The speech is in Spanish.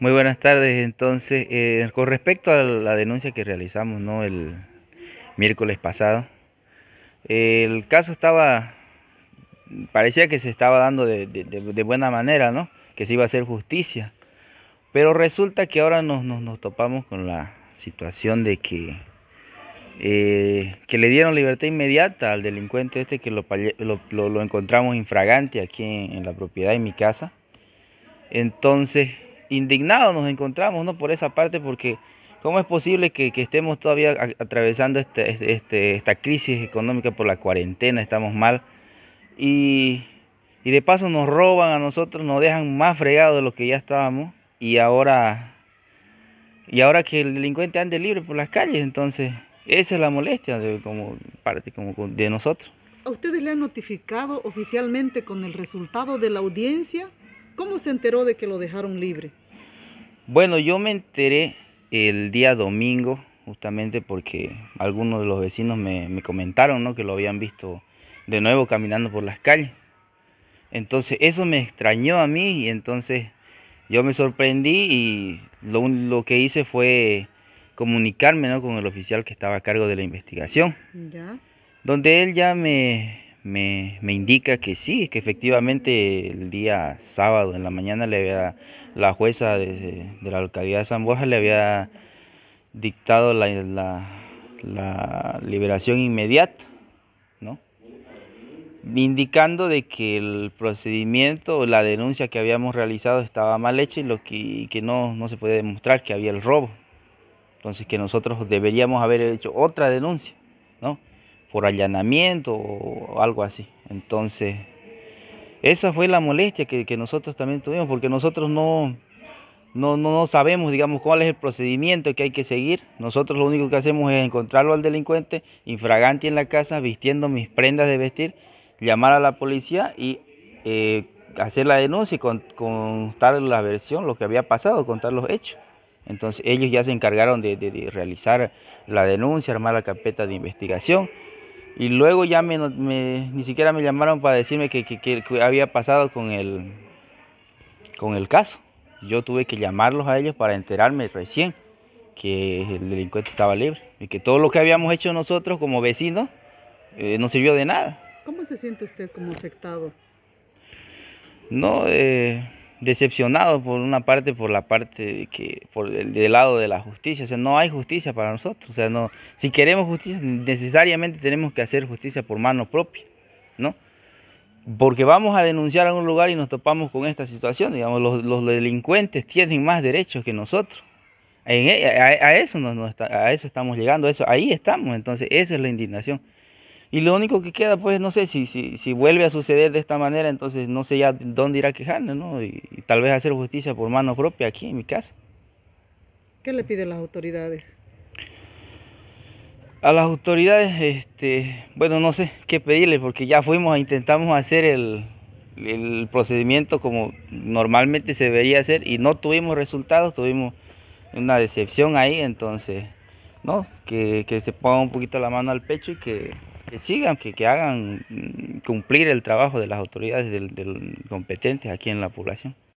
Muy buenas tardes. Entonces, eh, con respecto a la denuncia que realizamos ¿no? el miércoles pasado, el caso estaba, parecía que se estaba dando de, buena manera, ¿no? que se iba a hacer justicia. Pero resulta que ahora nos, topamos con la situación de que, eh, que le dieron libertad inmediata al delincuente este que lo, encontramos infragante aquí en, la propiedad, de mi casa. Entonces, indignados nos encontramos ¿no? por esa parte, porque ¿cómo es posible que, estemos todavía atravesando este, este, este, esta crisis económica por la cuarentena? Estamos mal. Y, de paso nos roban a nosotros, nos dejan más fregados de lo que ya estábamos. Y ahora, y ahora que el delincuente ande libre por las calles, entonces esa es la molestia de, como parte como de nosotros. ¿A ustedes le han notificado oficialmente con el resultado de la audiencia? ¿Cómo se enteró de que lo dejaron libre? Bueno, yo me enteré el día domingo, justamente porque algunos de los vecinos me, comentaron ¿no? que lo habían visto de nuevo caminando por las calles. Entonces eso me extrañó a mí y entonces yo me sorprendí y lo, lo que hice fue comunicarme ¿no? con el oficial que estaba a cargo de la investigación. Donde él ya me, me, me, indica que sí, que efectivamente el día sábado en la mañana le la jueza de, de la alcaldía de San Borja le había dictado la, liberación inmediata, ¿no? indicando de que el procedimiento la denuncia que habíamos realizado estaba mal hecha y lo que, no, no se puede demostrar que había el robo. Entonces que nosotros deberíamos haber hecho otra denuncia, ¿no? por allanamiento o algo así. Entonces, esa fue la molestia que, nosotros también tuvimos, porque nosotros no, no, sabemos, digamos, cuál es el procedimiento que hay que seguir. Nosotros lo único que hacemos es encontrarlo al delincuente, infragante en la casa, vistiendo mis prendas de vestir, llamar a la policía y eh, hacer la denuncia y contar la versión, lo que había pasado, contar los hechos. Entonces ellos ya se encargaron de realizar la denuncia, armar la carpeta de investigación y luego ya me, ni siquiera me llamaron para decirme que, había pasado con el, con el caso. Yo tuve que llamarlos a ellos para enterarme recién que el delincuente estaba libre y que todo lo que habíamos hecho nosotros como vecinos eh, no sirvió de nada. ¿Cómo se siente usted como afectado? No, eh, decepcionado por una parte, por la parte que, por el lado de la justicia. O sea, no hay justicia para nosotros. O sea, no, si queremos justicia, necesariamente tenemos que hacer justicia por mano propia, ¿no? Porque vamos a denunciar a un lugar y nos topamos con esta situación. Digamos, los, delincuentes tienen más derechos que nosotros. E, a, eso a eso estamos llegando, eso, ahí estamos. Entonces, esa es la indignación. Y lo único que queda, pues, no sé, si, si, vuelve a suceder de esta manera, entonces no sé ya dónde irá quejarme, ¿no? Y, tal vez hacer justicia por mano propia aquí en mi casa. ¿Qué le piden las autoridades? A las autoridades, este, bueno, no sé qué pedirle, porque ya fuimos, e intentamos hacer el, procedimiento como normalmente se debería hacer y no tuvimos resultados, tuvimos una decepción ahí, entonces, ¿no? que se ponga un poquito la mano al pecho y que que sigan, que, hagan mm, cumplir el trabajo de las autoridades del, competentes aquí en la población.